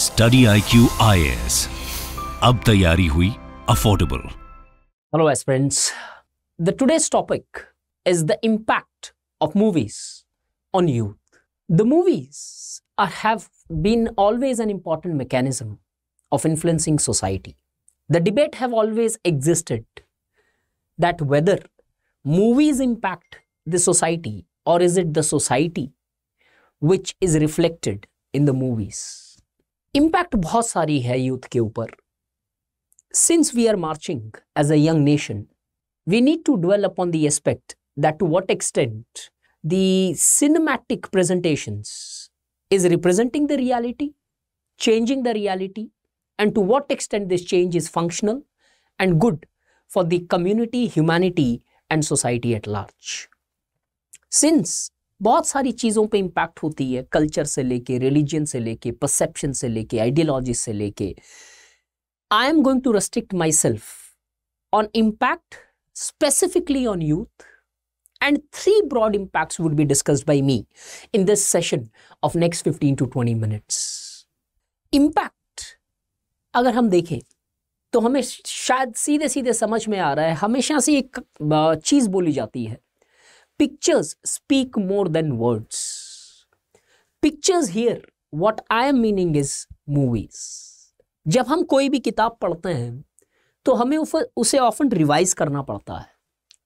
Study IQ Q I S अब तैयारी हुई affordable The as friends the today's topic is movies impact of movies on have been always an important mechanism of influencing society. The debate have always existed that whether movies impact the society or is it the society which is reflected in the movies. Impact बहुत सारी है youth के ऊपर since we are marching as a young nation we need to dwell upon the aspect that to what extent the cinematic presentations is representing the reality, changing the reality, and to what extent this change is functional and good for the community, humanity, and society at large. Since बहुत सारी चीज़ों पे impact होती है culture से लेके religion से लेके परसेप्शन से लेके आइडियोलॉजी से लेके I am going to restrict myself on impact specifically on youth and three broad impacts would be discuss by me in this session of next fifteen to twenty minutes impact अगर हम देखें तो हमें शायद सीधे सीधे समझ में आ रहा है हमेशा से एक चीज़ बोली जाती है pictures speak more than words. Pictures here, what I am meaning is movies. जब हम कोई भी किताब पढ़ते हैं तो हमें उसे ऑफन रिवाइज करना पड़ता है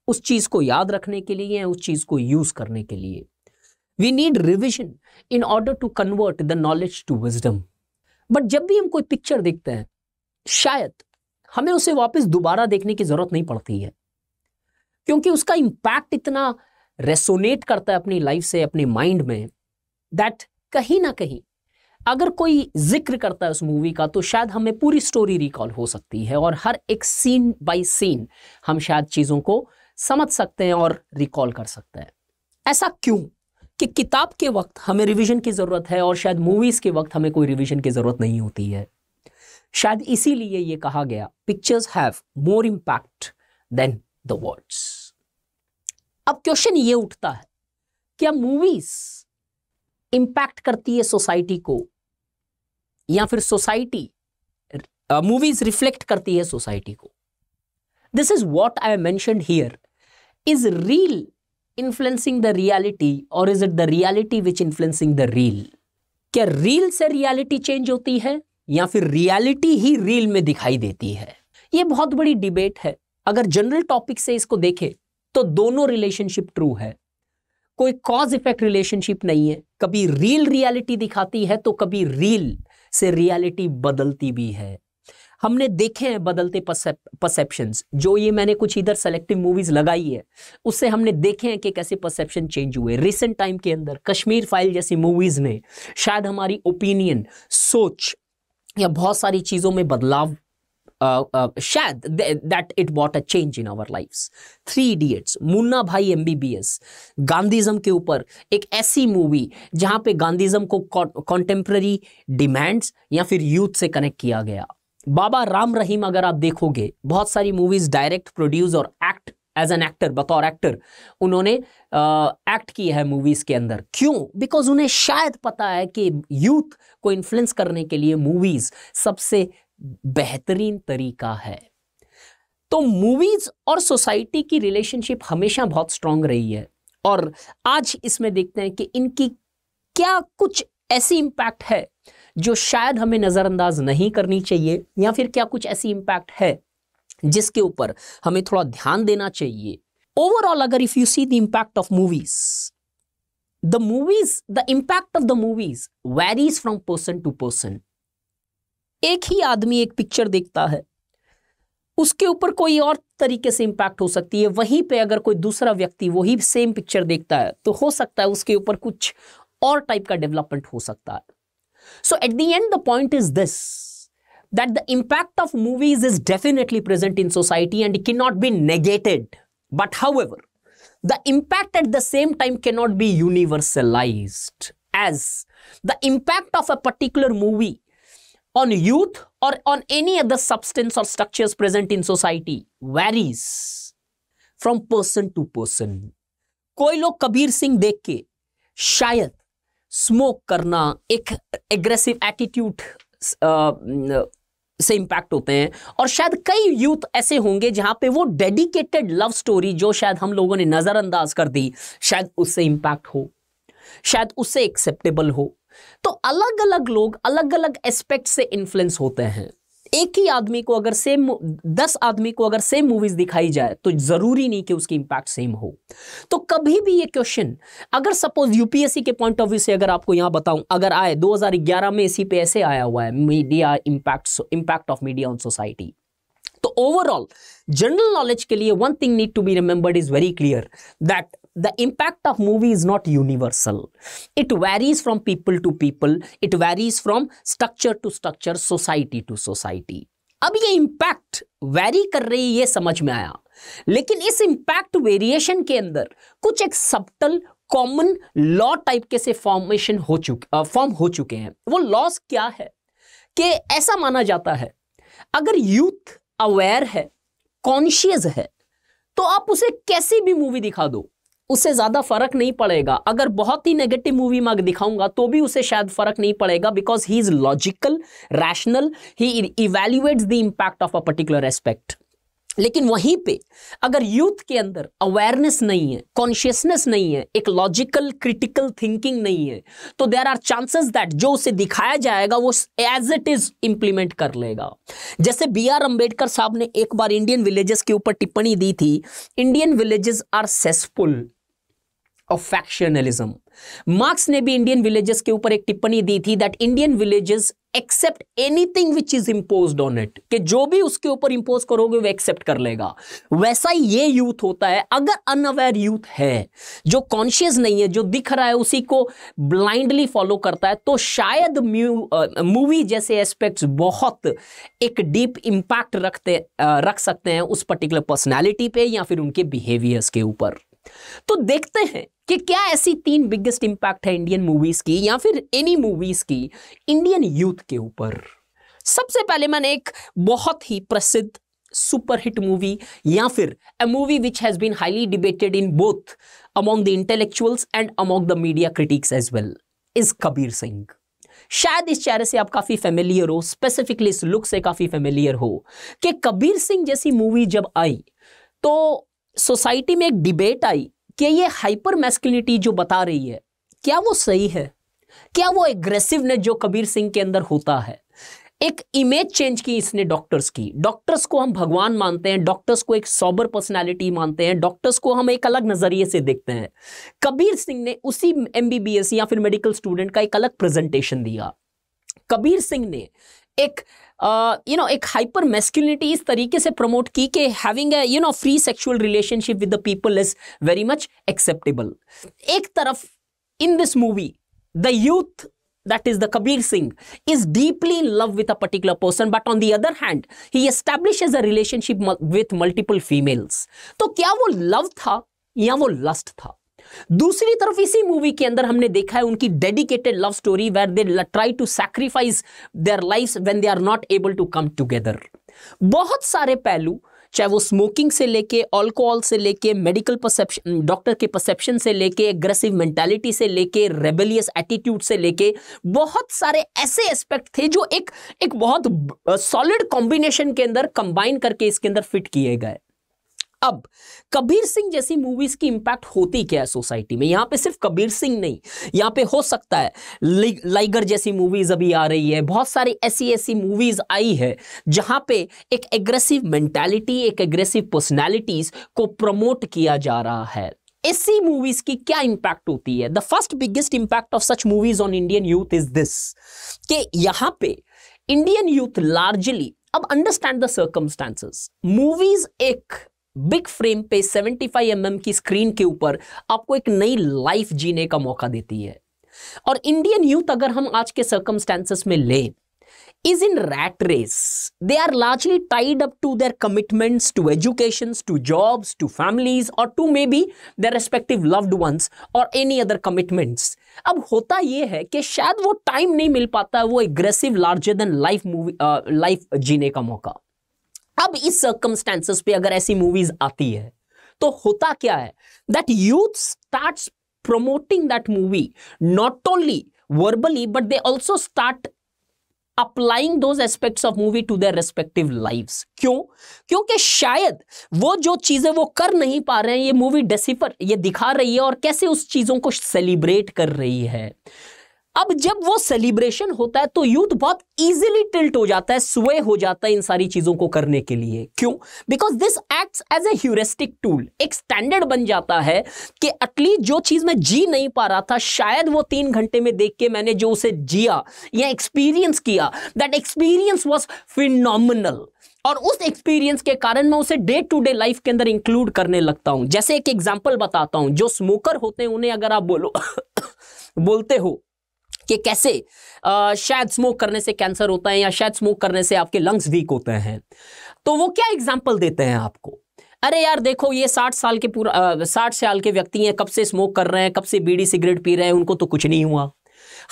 उस चीज़ को याद रखने के लिए या उस चीज़ को यूज़ करने के लिए we need revision in order to convert the knowledge to wisdom but जब भी हम कोई पिक्चर देखते हैं शायद हमें उसे वापस दोबारा देखने की ज़रूरत नहीं पड़ती है क्योंकि उसका इम्पैक्ट इतना रेसोनेट करता है अपनी लाइफ से अपने माइंड में दैट कहीं ना कहीं अगर कोई जिक्र करता है उस मूवी का तो शायद हमें पूरी स्टोरी रिकॉल हो सकती है और हर एक सीन बाय सीन हम शायद चीज़ों को समझ सकते हैं और रिकॉल कर सकते हैं ऐसा क्यों कि किताब के वक्त हमें रिवीजन की ज़रूरत है और शायद मूवीज़ के वक्त हमें कोई रिवीजन की ज़रूरत नहीं होती है शायद इसीलिए ये कहा गया pictures have more impact than the words अब क्वेश्चन ये उठता है क्या मूवीज इंपैक्ट करती है सोसाइटी को या फिर सोसाइटी मूवीज रिफ्लेक्ट करती है सोसाइटी को this is what I mention here is reel influencing the reality और is it the reality which influencing the reel क्या रील से रियलिटी चेंज होती है या फिर रियलिटी ही रील में दिखाई देती है यह बहुत बड़ी डिबेट है अगर जनरल टॉपिक से इसको देखें तो दोनों रिलेशनशिप ट्रू है कोई कॉज इफेक्ट रिलेशनशिप नहीं है कभी रियल रियलिटी दिखाती है तो कभी रियल से रियलिटी बदलती भी है हमने देखे हैं बदलते परसेप्शंस जो ये मैंने कुछ इधर सेलेक्टिव मूवीज लगाई है उससे हमने देखे हैं कि कैसे परसेप्शन चेंज हुए रिसेंट टाइम के अंदर कश्मीर फाइल जैसी मूवीज ने शायद हमारी ओपिनियन सोच या बहुत सारी चीज़ों में बदलाव शायद uh, that uh, Shad, what that it brought a change in our lives. Three idiots Munna Bhai M B B S Gandhism के ऊपर एक ऐसी मूवी जहां पे गांधीजम को कॉन्टेम्प्ररी डिमांड्स या फिर यूथ से कनेक्ट किया गया बाबा राम रहीम अगर आप देखोगे बहुत सारी मूवीज डायरेक्ट प्रोड्यूस और एक्ट एज एन एक्टर बतौर एक्टर उन्होंने एक्ट किया है मूवीज के अंदर क्यों बिकॉज उन्हें शायद पता है कि यूथ को इन्फ्लुएंस करने के लिए मूवीज सबसे बेहतरीन तरीका है तो मूवीज और सोसाइटी की रिलेशनशिप हमेशा बहुत स्ट्रांग रही है और आज इसमें देखते हैं कि इनकी क्या कुछ ऐसी इंपैक्ट है जो शायद हमें नज़रअंदाज नहीं करनी चाहिए या फिर क्या कुछ ऐसी इंपैक्ट है जिसके ऊपर हमें थोड़ा ध्यान देना चाहिए ओवरऑल अगर if you see the impact of movies the movies the impact of the movies varies from person to person एक ही आदमी एक पिक्चर देखता है उसके ऊपर कोई और तरीके से इंपैक्ट हो सकती है वहीं पे अगर कोई दूसरा व्यक्ति वही सेम पिक्चर देखता है तो हो सकता है उसके ऊपर कुछ और टाइप का डेवलपमेंट हो सकता है so at the end the point is this that the impact of movies is definitely present in society and can not be negated but however the impact at the same time not be universalize as the impact of a particular movie on youth or on any other substance or structures present in society varies from person to person. कोई लोग कबीर सिंह देख के शायद smoke करना एक aggressive attitude से impact होते हैं और शायद कई यूथ ऐसे होंगे जहां पे वो डेडिकेटेड लव स्टोरी जो शायद हम लोगों ने नज़रअंदाज कर दी शायद उससे इंपैक्ट हो शायद उससे एक्सेप्टेबल हो तो अलग अलग लोग अलग अलग एस्पेक्ट से इन्फ्लुएंस होते हैं एक ही आदमी को अगर सेम दस आदमी को अगर सेम मूवीज दिखाई जाए तो जरूरी नहीं कि उसकी इंपैक्ट सेम हो तो कभी भी ये क्वेश्चन अगर सपोज यूपीएससी के पॉइंट ऑफ व्यू से अगर आपको यहां बताऊं अगर आए 2011 में इसी पे ऐसे आया हुआ है media impact impact of media on society तो ओवरऑल जनरल नॉलेज के लिए one thing need to be remembered is very clear that the impact of movie is not universal. It varies from people to people. It varies from structure to structure, society to society. अब ये impact vary कर रही है ये समझ में आया लेकिन इस इंपैक्ट वेरिएशन के अंदर कुछ एक सबटल कॉमन लॉ टाइप के से फॉर्मेशन हो चुके फॉर्म हो चुके हैं वो लॉस क्या है कि ऐसा माना जाता है अगर यूथ अवेयर है कॉन्शियस है तो आप उसे कैसी भी मूवी दिखा दो उसे ज़्यादा फर्क नहीं पड़ेगा अगर बहुत ही नेगेटिव मूवी मैं दिखाऊंगा तो भी उसे शायद फर्क नहीं पड़ेगा because he is logical rational he evaluate the impact of a particular aspect लेकिन वहीं पे अगर यूथ के अंदर अवेयरनेस नहीं है कॉन्शियसनेस नहीं है एक लॉजिकल क्रिटिकल थिंकिंग नहीं है तो देर आर चांसेस दैट जो उसे दिखाया जाएगा वो एज इट इज इंप्लीमेंट कर लेगा जैसे बी आर अम्बेडकर साहब ने एक बार इंडियन विलेजेस के ऊपर टिप्पणी दी थी Indian villages are cesspool of factionalism Marx ने भी इंडियन विलेजेस के ऊपर एक टिप्पणी दी थी that Indian villages accept anything which is impose on it कि जो भी उसके ऊपर इंपोज करोगे वो एक्सेप्ट कर लेगा वैसा ही ये यूथ होता है अगर अनअवेयर यूथ है जो कॉन्शियस नहीं है जो दिख रहा है उसी को ब्लाइंडली फॉलो करता है तो शायद मूवी जैसे एस्पेक्ट्स बहुत एक डीप इम्पैक्ट रखते रख सकते हैं उस पर्टिकुलर पर्सनैलिटी पे या फिर उनके बिहेवियर्स के ऊपर तो देखते हैं कि क्या ऐसी तीन बिगेस्ट इंपैक्ट है इंडियन मूवीज की या फिर एनी मूवीज की इंडियन यूथ के ऊपर सबसे पहले मैंने एक बहुत ही प्रसिद्ध सुपरहिट मूवी या फिर a movie which has been highly debated in both among the intellectuals and among the media critics as well is Kabir Singh शायद इस चेहरे से आप काफ़ी फेमिलियर हो स्पेसिफिकली इस लुक से काफ़ी फेमिलियर हो कि कबीर सिंह जैसी मूवी जब आई तो सोसाइटी में एक डिबेट आई कि ये हाइपर मैस्कुलिनिटी जो बता रही है क्या वो सही है क्या वो एग्रेसिवनेस जो कबीर सिंह के अंदर होता है एक इमेज चेंज की इसने डॉक्टर्स की डॉक्टर्स को हम भगवान मानते हैं डॉक्टर्स को एक सॉबर पर्सनालिटी मानते हैं डॉक्टर्स को हम एक अलग नजरिए से देखते हैं कबीर सिंह ने उसी एमबीबीएस या फिर मेडिकल स्टूडेंट का एक अलग प्रेजेंटेशन दिया कबीर सिंह ने एक यू नो एक हाइपर मेस्कुलिनिटी इस तरीके से प्रमोट की कि having a you know free sexual relationship with the people is very much acceptable एक तरफ in this movie the youth that is the Kabir Singh, is deeply in love with a particular person, but on the other hand, he establishes a relationship with multiple females. तो क्या वो love था या वो lust था? दूसरी तरफ इसी मूवी के अंदर हमने देखा है उनकी dedicated love story where they try to sacrifice their life when they are not able to come together बहुत सारे पहलू चाहे वो स्मोकिंग से लेके अल्कोहल से लेके मेडिकल परसेप्शन डॉक्टर के परसेप्शन से लेके एग्रेसिव मेंटालिटी से लेके रेबेलियस एटीट्यूड से लेके बहुत सारे ऐसे एस्पेक्ट थे जो एक एक बहुत सॉलिड कॉम्बिनेशन के अंदर कंबाइन करके इसके अंदर फिट किए गए अब कबीर सिंह जैसी मूवीज की इंपैक्ट होती क्या है सोसाइटी में यहां पे सिर्फ कबीर सिंह नहीं यहां पे हो सकता है लाइगर जैसी मूवीज अभी आ रही है बहुत सारी ऐसी ऐसी मूवीज आई है जहां पे एक एग्रेसिव मेंटेलिटी एक एग्रेसिव पर्सनालिटीज को प्रमोट किया जा रहा है ऐसी मूवीज की क्या इंपैक्ट होती है the first biggest impact of such movies on Indian youth is this कि यहां पे इंडियन यूथ लार्जली अब अंडरस्टैंड द सर्कमस्टांसेस मूवीज एक बिग फ्रेम पे 75 फाइव mm की स्क्रीन के ऊपर आपको एक नई लाइफ जीने का मौका देती है और इंडियन यूथ अगर हम आज के सर्कमस्टेंसेस में ले is in rat race they are largely tied up to their commitments to education to jobs to families और to may be their respective loved ones और एनी अदर कमिटमेंट्स अब होता यह है कि शायद वो टाइम नहीं मिल पाता वो aggressive larger than life movie life जीने का मौका अब इस सर्कमस्टेंसेस पे अगर ऐसी मूवीज आती है तो होता क्या है that youth start promoting that movie not only verbally but they also start applying those aspects of movie to their respective life क्यों क्योंकि शायद वो जो चीजें वो कर नहीं पा रहे हैं ये मूवी डेसिफर ये दिखा रही है और कैसे उस चीजों को सेलिब्रेट कर रही है अब जब वो सेलिब्रेशन होता है तो यूथ बहुत इजीली टिल्ट हो जाता है स्वे हो जाता है इन सारी चीजों को करने के लिए क्यों because this acts as a heuristic tool एक स्टैंडर्ड बन जाता है कि एटलीस्ट जो चीज मैं जी नहीं पा रहा था शायद वो तीन घंटे में देख के मैंने जो उसे जिया या एक्सपीरियंस किया दैट एक्सपीरियंस वॉज फिनल और उस एक्सपीरियंस के कारण मैं उसे डे टू डे लाइफ के अंदर इंक्लूड करने लगता हूं जैसे एक एग्जाम्पल बताता हूं जो स्मोकर होते हैं उन्हें अगर आप बोलो बोलते हो कि कैसे आ, शायद स्मोक करने से कैंसर होता है या शायद स्मोक करने से आपके लंग्स वीक होते हैं तो वो क्या एग्जाम्पल देते हैं आपको अरे यार देखो ये साठ साल के पूरा साठ साल के व्यक्ति हैं कब से स्मोक कर रहे हैं कब से बीड़ी सिगरेट पी रहे हैं उनको तो कुछ नहीं हुआ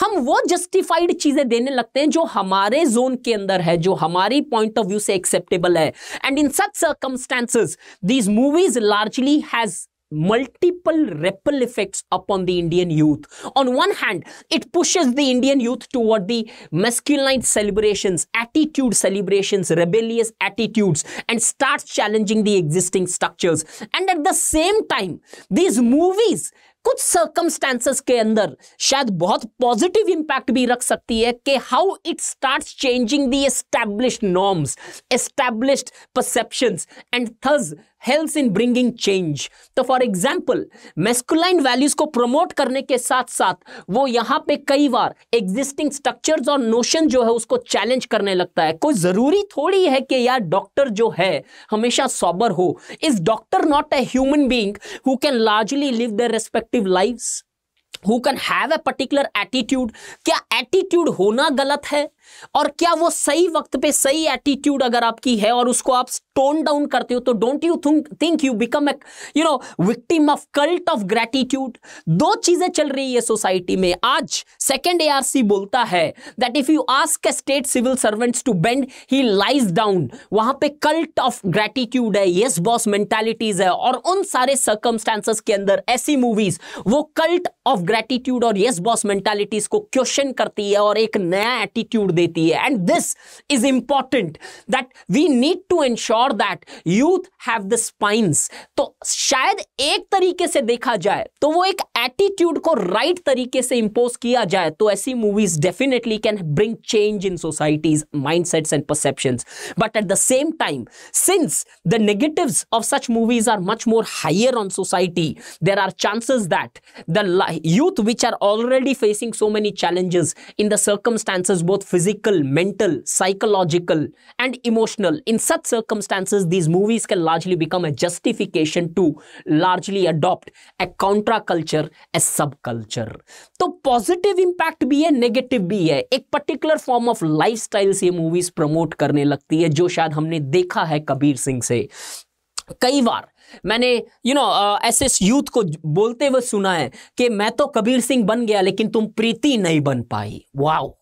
हम वो जस्टिफाइड चीजें देने लगते हैं जो हमारे जोन के अंदर है जो हमारी पॉइंट ऑफ व्यू से एक्सेप्टेबल है and in such circumstances these movies largely has multiple ripple effects upon the Indian youth. On one hand, it pushes the Indian youth toward the masculine celebrations, attitude celebrations, rebellious attitudes, and starts challenging the existing structures. And at the same time, these movies कुछ circumstances के अंदर शायद बहुत positive impact भी रख सकती है कि how it starts changing the established norms established perceptions and helps in bringing change तो फॉर एग्जाम्पल मेस्कुलाइन वैल्यूज को प्रमोट करने के साथ साथ वो यहां पे कई बार एग्जिस्टिंग स्ट्रक्चर और नोशन जो है उसको चैलेंज करने लगता है कोई जरूरी थोड़ी है कि यार डॉक्टर जो है हमेशा सॉबर हो is doctor not a human being who can largely live the respective life who can have a particular attitude क्या एटीट्यूड होना गलत है और क्या वो सही वक्त पे सही एटीट्यूड अगर आपकी है और उसको आप टोन डाउन करते हो तो don't you think you become you know victim of cult of gratitude दो चीजें चल रही है सोसाइटी में आज सेकेंड ए बोलता है that if you ask state civil servants to bend he lies down वहां पे कल्ट ऑफ ग्रेटिट्यूड है यस बॉस मेंटेलिटीज है और उन सारे सर्कमस्टांसेस के अंदर ऐसी मूवीज वो कल्ट ऑफ ग्रेटिट्यूड और यस बॉस मेंटेलिटीज को क्वेश्चन करती है और एक नया एटीट्यूड देती है and this is important that we need to ensure that youth have the spines तो शायद एक तरीके से देखा जाए तो वो एक एटीट्यूड को राइट right तरीके से इंपोज किया जाए तो ऐसी movies definitely can bring change in societies mindsets and perception but at the same time since the negative of such movies are much more higher on society there are chances that the youth which are already facing so many challenges in the circumstance both फिज physical, mental, psychological, and emotional. In such circumstances, these movies can largely become a justification to largely adopt a contraculture, a subculture. तो positive impact भी है negative भी है एक particular form of lifestyle से movies promote करने लगती है जो शायद हमने देखा है कबीर सिंह से कई बार मैंने यू you नो know, ऐसे यूथ को बोलते हुए सुना है कि मैं तो कबीर सिंह बन गया लेकिन तुम प्रीति नहीं बन पाई wow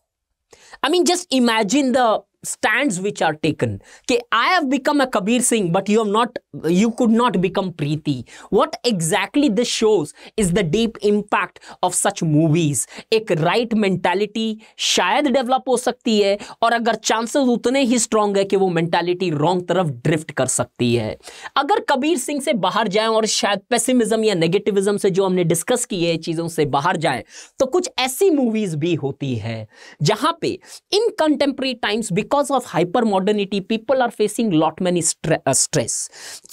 I mean, just imagine the stands which are taken. Okay, I have become a Kabir Singh, but you have not, you could not become Preeti. What exactly this shows is the deep impact of such movies. एक right mentality शायद develop हो सकती है और अगर chances उतने ही strong है कि वो mentality wrong तरफ drift कर सकती है अगर कबीर सिंह से बाहर जाए और शायद पेसिमिज्म या नेगेटिविज्म से जो हमने डिस्कस की है चीज़ों से बाहर जाए तो कुछ ऐसी मूवीज भी होती है जहां पे in contemporary times because because of hyper modernity people are facing lot many stre uh, stress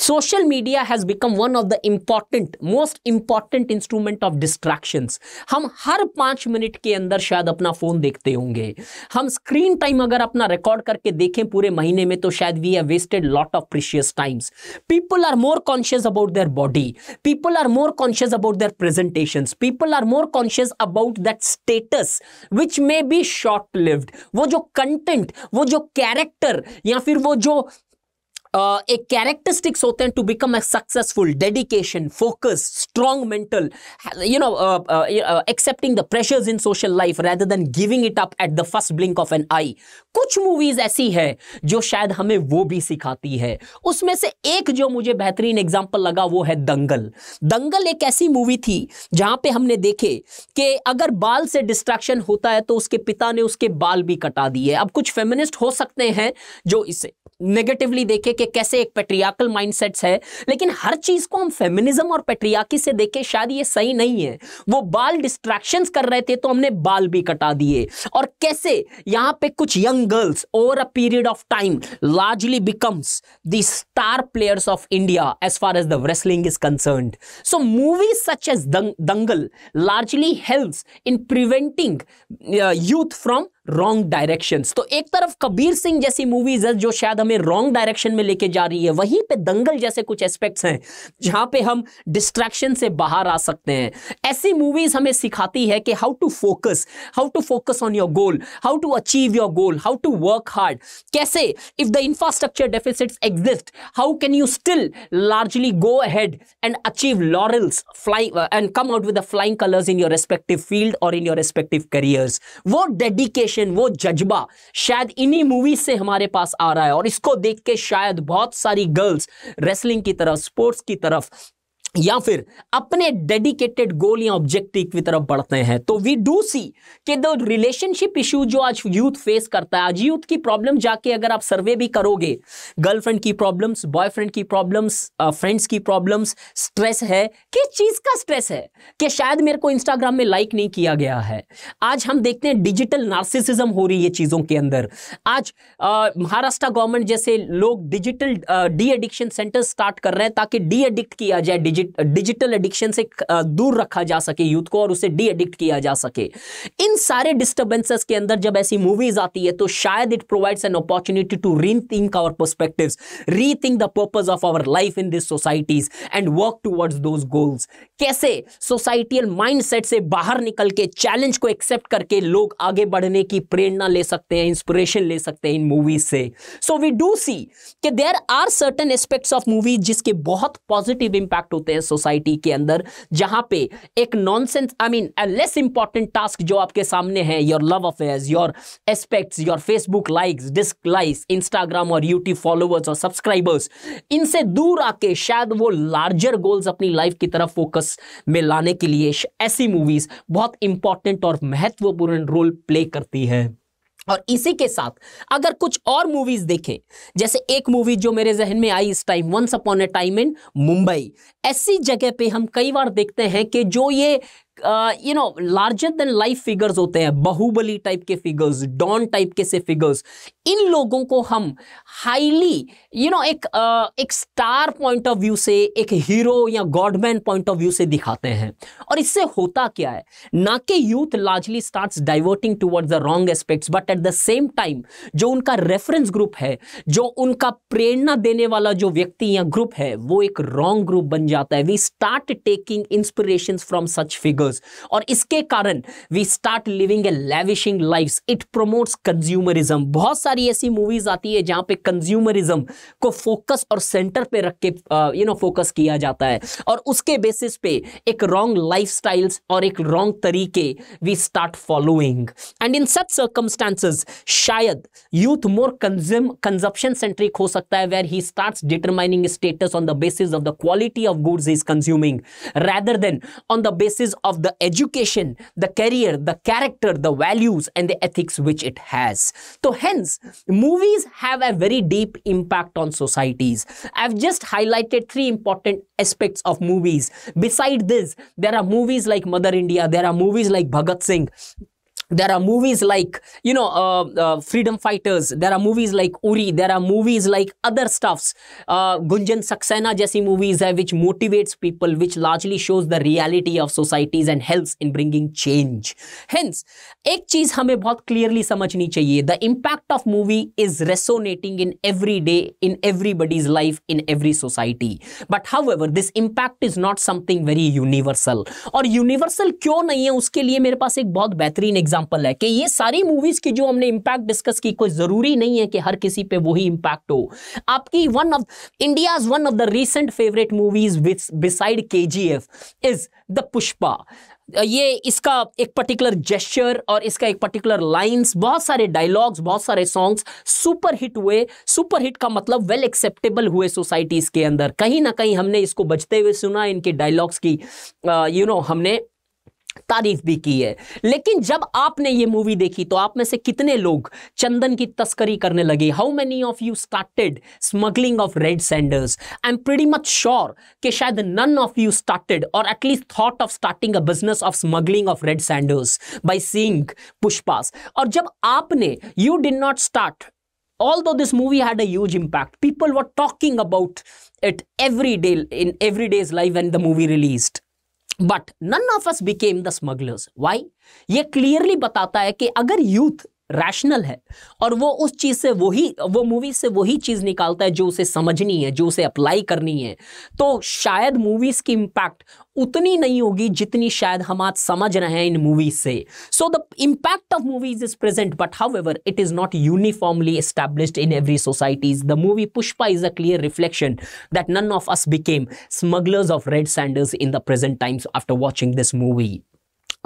social media has become one of the important most important instrument of distractions हम हर पांच मिनट के अंदर शायद अपना फोन देखते होंगे हम screen time अगर अपना रिकॉर्ड करके देखें पूरे महीने में तो शायद we have wasted lot of precious times people are more conscious about their body people are more conscious about their presentation people are more conscious about that status which may be short lived वो जो content वो जो character या फिर वो जो एक characteristics होते हैं to become a successful dedication focus strong mental you know accepting the pressures in social life rather than giving it up at the first blink of an eye कुछ मूवीज ऐसी है जो शायद हमें वो भी सिखाती है उसमें से एक जो मुझे बेहतरीन एग्जाम्पल लगा वो है दंगल दंगल एक ऐसी मूवी थी जहां पे हमने देखे कि अगर बाल से डिस्ट्रैक्शन होता है तो उसके पिता ने उसके बाल भी कटा दिए अब कुछ फेमिनिस्ट हो सकते हैं जो इसे नेगेटिवली देखे के कैसे एक पेट्रियाकल माइंड है लेकिन हर चीज को हम फेमिनिज्म और पेट्रियाकी से देखें शायद ये सही नहीं है वो बाल डिस्ट्रैक्शन कर रहे थे तो हमने बाल भी कटा दिए और कैसे यहां पे कुछ young girls over a period of time largely becomes the star players of India as far as the wrestling is concern so movies such as Dangal largely help in preventing youth from wrong direction तो एक तरफ कबीर सिंह जैसी movies है जो शायद हमें wrong direction में लेके जा रही है वहीं पे दंगल जैसे कुछ एस्पेक्ट्स हैं जहां पे हम डिस्ट्रैक्शन से बाहर आ सकते हैं ऐसी मूवीज हमें सिखाती है कि how to focus how to focus on your goal how to achieve your goal how to work hard कैसे if the infrastructure deficit exist how can you still largely go ahead and achieve laurels flying and come out with flying colours in your respective field और in your respective careers वो dedication emotion वो जज्बा शायद इन्हीं movie से हमारे पास आ रहा है और इसको देख के शायद बहुत सारी गर्ल्स रेसलिंग की तरफ स्पोर्ट्स की तरफ या फिर अपने डेडिकेटेड गोल या ऑब्जेक्टिव की तरफ बढ़ते हैं तो वी डू सी कि द रिलेशनशिप इशू जो आज यूथ फेस करता है आज यूथ की प्रॉब्लम जाके अगर आप सर्वे भी करोगे गर्लफ्रेंड की प्रॉब्लम्स बॉयफ्रेंड की प्रॉब्लम्स फ्रेंड्स की प्रॉब्लम्स स्ट्रेस है किस चीज़ का स्ट्रेस है कि शायद मेरे को इंस्टाग्राम में लाइक नहीं किया गया है आज हम देखते हैं डिजिटल नार्सिसिज्म हो रही है चीज़ों के अंदर आज महाराष्ट्र गवर्नमेंट जैसे लोग digital deaddiction centre start कर रहे हैं ताकि डी एडिक्ट किया जाए डिजिटल डिजिटल एडिक्शन से दूर रखा जा सके यूथ को और उसे डी एडिक्ट किया जा सके इन सारे डिस्टर्बेंसेस के अंदर जब ऐसी मूवीज आती है तो शायद it provides an opportunity to rethink our perspective rethink the purpose of our life in this societies and work towards those goals कैसे सोसाइटियल माइंडसेट से बाहर निकल के चैलेंज को एक्सेप्ट करके लोग आगे बढ़ने की प्रेरणा ले सकते हैं इंस्पिरेशन ले सकते हैं इन मूवीज से सो वी डू सी कि there are certain aspects of movies जिसके बहुत पॉजिटिव इंपैक्ट होते हैं सोसाइटी के अंदर जहां पे एक nonsense I mean less important task जो आपके सामने है your love affairs your aspects your Facebook likes dislikes Instagram और यूट्यूब फॉलोअर्स और सब्सक्राइबर्स इनसे दूर आके शायद वो लार्जर गोल्स अपनी लाइफ की तरफ फोकस यूनिवर्स में लाने के लिए ऐसी मूवीज़ बहुत इंपॉर्टेंट और महत्वपूर्ण रोल प्ले करती है और इसी के साथ अगर कुछ और मूवीज देखें जैसे एक मूवी जो मेरे जहन में आई इस time once upon a time in Mumbai ऐसी जगह पे हम कई बार देखते हैं कि जो ये you know larger than life figures होते हैं बहुबली टाइप के फिगर्स डॉन टाइप के से फिगर्स इन लोगों को हम हाईली यू नो एक uh, एक स्टार पॉइंट ऑफ व्यू से एक हीरो या गॉडमैन पॉइंट ऑफ व्यू से दिखाते हैं और इससे होता क्या है ना कि youth largely start diverting towards the wrong aspects but at the same time जो उनका रेफरेंस ग्रुप है जो उनका प्रेरणा देने वाला जो व्यक्ति या ग्रुप है वो एक रॉन्ग ग्रुप बन जाता है we start taking inspiration from such figure burgers और इसके कारण we start living a lavishing life it promotes consumerism बहुत सारी ऐसी मूवीज आती है जहां पे कंज्यूमरिज्म को फोकस और सेंटर पे रख के यू नो फोकस किया जाता है और उसके बेसिस पे एक रॉन्ग लाइफ और एक रॉन्ग तरीके we start following and in such circumstances शायद youth more consume consumption centric हो सकता है where he start determining status on the basis of the quality of goods is consuming rather than on the basis of of the education, the career, the character, the values and the ethics which it has. So hence, movies have a very deep impact on societies. I've just highlighted three important aspects of movies. Beside this, there are movies like Mother India, there are movies like Bhagat Singh, there are movies like you know uh, uh, freedom fighters there are movies like uri there are movies like other stuffs uh, gunjan saxena jaisi movies hai which motivates people which largely shows the reality of societies and helps in bringing change hence ek cheez hame bahut clearly samajhni chahiye the impact of movie is resonating in every day in everybody's life in every society but however this impact is not something very universal और universal क्यों नहीं है उसके लिए मेरे पास एक बहुत बेहतरीन एग्जाम्पल एग्जाम्पल है कि ये सारी मूवीज की जो हमने इम्पैक्ट डिस्कस की कोई जरूरी नहीं है कि हर किसी पे वही इम्पैक्ट हो आपकी one of India one of the recent favourite movies beside K G F is the Pushpa ये इसका एक पर्टिकुलर जेस्चर और इसका एक पर्टिकुलर लाइंस बहुत सारे डायलॉग्स बहुत सारे सॉन्ग्स सुपर हिट हुए सुपर हिट का मतलब वेल एक्सेप्टेबल हुए सोसाइटीज़ के अंदर कहीं ना कहीं हमने इसको बजते हुए सुना इनके डायलॉग्स की यू नो you know, हमने तारीफ भी की है लेकिन जब आपने ये मूवी देखी तो आप में से कितने लोग चंदन की तस्करी करने लगे how many of you started smuggling of red sanders I am pretty much sure कि शायद नन ऑफ यू स्टार्टेड और at least thought of starting a business of smuggling of red sanders by seeing Pushpas और जब आपने you did not start although this movie had a huge impact people were talking about it every day in everyday's life when the movie released but none of us became the smugglers why ये clearly बताता है कि अगर youth rational है और वो उस चीज़ से वही वो मूवी से वही चीज़ निकालता है जो उसे समझनी है जो उसे अप्लाई करनी है तो शायद मूवीज़ की इम्पैक्ट उतनी नहीं होगी जितनी शायद हम आज समझ रहे हैं इन मूवीज से so the impact of movies is present but however it is not uniformly established in every society the movie Pushpa is a clear reflection that none of us became smugglers of red sanders in the present times after watching this movie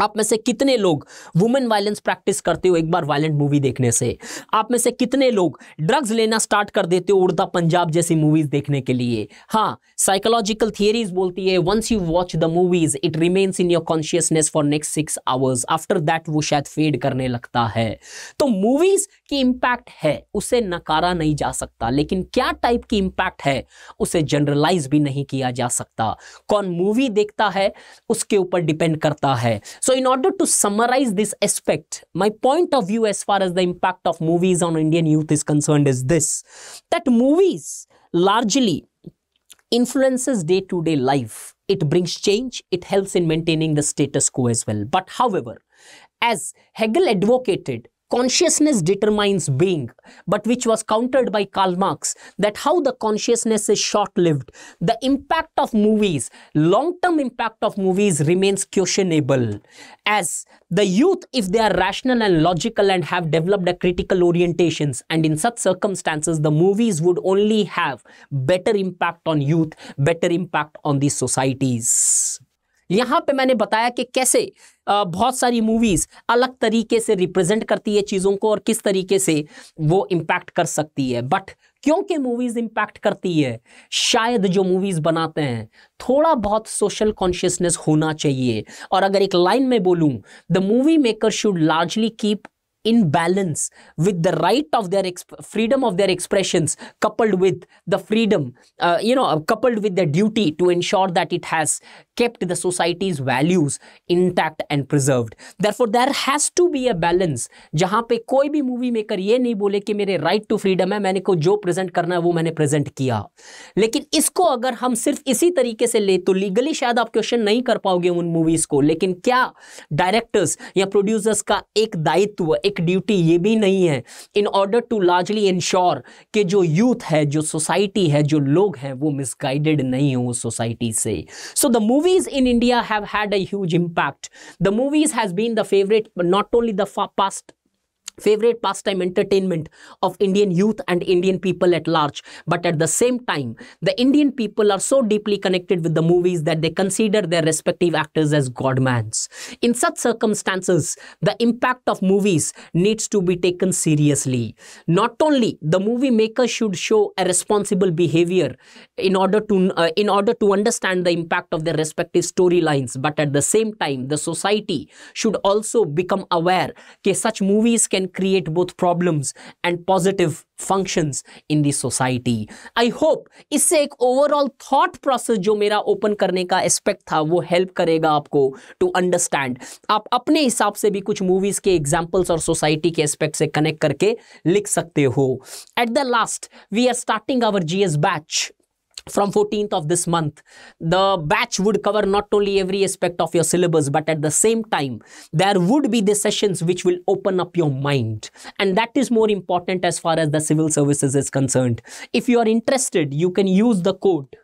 आप में से कितने लोग women violence practice करते हो एक बार violent movie देखने से आप में से कितने लोग ड्रग्स लेना स्टार्ट कर देते हो उड़दा पंजाब जैसी मूवीज देखने के लिए हाँ साइकोलॉजिकल थियरीज बोलती है once you watch the movies it remains in your consciousness for next six hours after that वो शायद फेड करने लगता है तो मूवीज की इम्पैक्ट है उसे नकारा नहीं जा सकता लेकिन क्या टाइप की इम्पैक्ट है उसे जनरलाइज भी नहीं किया जा सकता कौन मूवी देखता है उसके ऊपर डिपेंड करता है So in order to summarize this aspect, my point of view as far as the impact of movies on Indian youth is concerned is this, that movies largely influences day-to-day -day life. It brings change. It helps in maintaining the status quo as well. But however, as Hegel advocated, consciousness determines being, but which was countered by Karl Marx, that how the consciousness is short-lived. The impact of movies, long-term impact of movies remains questionable as the youth, if they are rational and logical and have developed a critical orientations and in such circumstances, the movies would only have better impact on youth, better impact on these societies. यहाँ पे मैंने बताया कि कैसे बहुत सारी movies अलग तरीके से रिप्रेजेंट करती है चीज़ों को और किस तरीके से वो इम्पैक्ट कर सकती है बट क्योंकि मूवीज़ इम्पैक्ट करती है शायद जो मूवीज़ बनाते हैं थोड़ा बहुत सोशल कॉन्शियसनेस होना चाहिए और अगर एक लाइन में बोलूँ the movie maker should largely keep in balance with the right of their freedom of their expressions coupled with the freedom uh, you know coupled with the duty to ensure that it has kept the society's values intact and preserved therefore there has to be a balance jahan pe koi bhi movie maker ye nahi bole ki mere right to freedom hai maine ko jo present karna hai wo maine present kiya लेकिन इसको अगर हम सिर्फ इसी तरीके से ले तो लीगली शायद आप क्वेश्चन नहीं कर पाओगे उन मूवीज को लेकिन क्या डायरेक्टर्स या प्रोड्यूसर्स का एक दायित्व एक एक ड्यूटी ये भी नहीं है in order to largely ensure कि जो यूथ है जो सोसाइटी है जो लोग हैं वो मिसगाइडेड नहीं हो सोसाइटी से so the movies in India have had a huge impact the movies has been the favourite not only the past favorite pastime entertainment of Indian youth and Indian people at large. But at the same time, the Indian people are so deeply connected with the movies that they consider their respective actors as godmans. In such circumstances, the impact of movies needs to be taken seriously. Not only the movie maker should show a responsible behavior in order to uh, in order to understand the impact of their respective storylines, but at the same time, the society should also become aware that such movies can can create both problems and positive functions in the society. I hope इससे एक overall thought process जो मेरा open करने का aspect था वो help करेगा आपको टू अंडरस्टैंड आप अपने हिसाब से भी कुछ मूवीज़ के एग्जाम्पल्स और सोसाइटी के एस्पेक्ट से कनेक्ट करके लिख सकते हो at the last we are starting our GS batch from 14th of this month the batch would cover not only every aspect of your syllabus but at the same time there would be the sessions which will open up your mind and that is more important as far as the civil services is concerned if you are interested you can use the code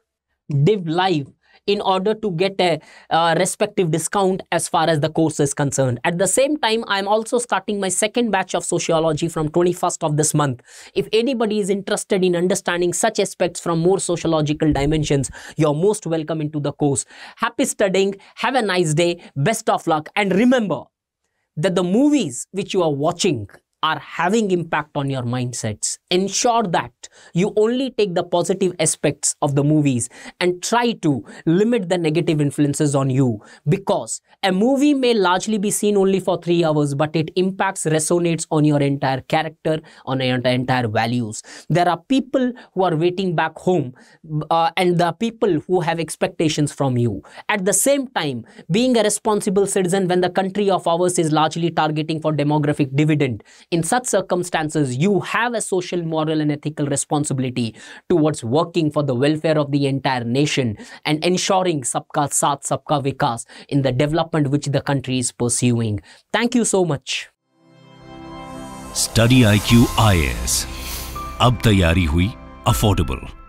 div live in order to get a uh, respective discount as far as the course is concerned. At the same time, I'm also starting my second batch of sociology from 21st of this month. If anybody is interested in understanding such aspects from more sociological dimensions, you're most welcome into the course. Happy studying. Have a nice day. Best of luck. And remember that the movies which you are watching are having impact on your mindsets. Ensure that you only take the positive aspects of the movies and try to limit the negative influences on you because a movie may largely be seen only for 3 hours but it impacts resonates on your entire character on your entire values. There are people who are waiting back home uh, and the people who have expectations from you. At the same time being a responsible citizen when the country of ours is largely targeting for demographic dividend in such circumstances, you have a social, moral, and ethical responsibility towards working for the welfare of the entire nation and ensuring Sabka Saath, Sabka Vikas in the development which the country is pursuing. Thank you so much. Study IQ IS. अब तैयारी हुई affordable.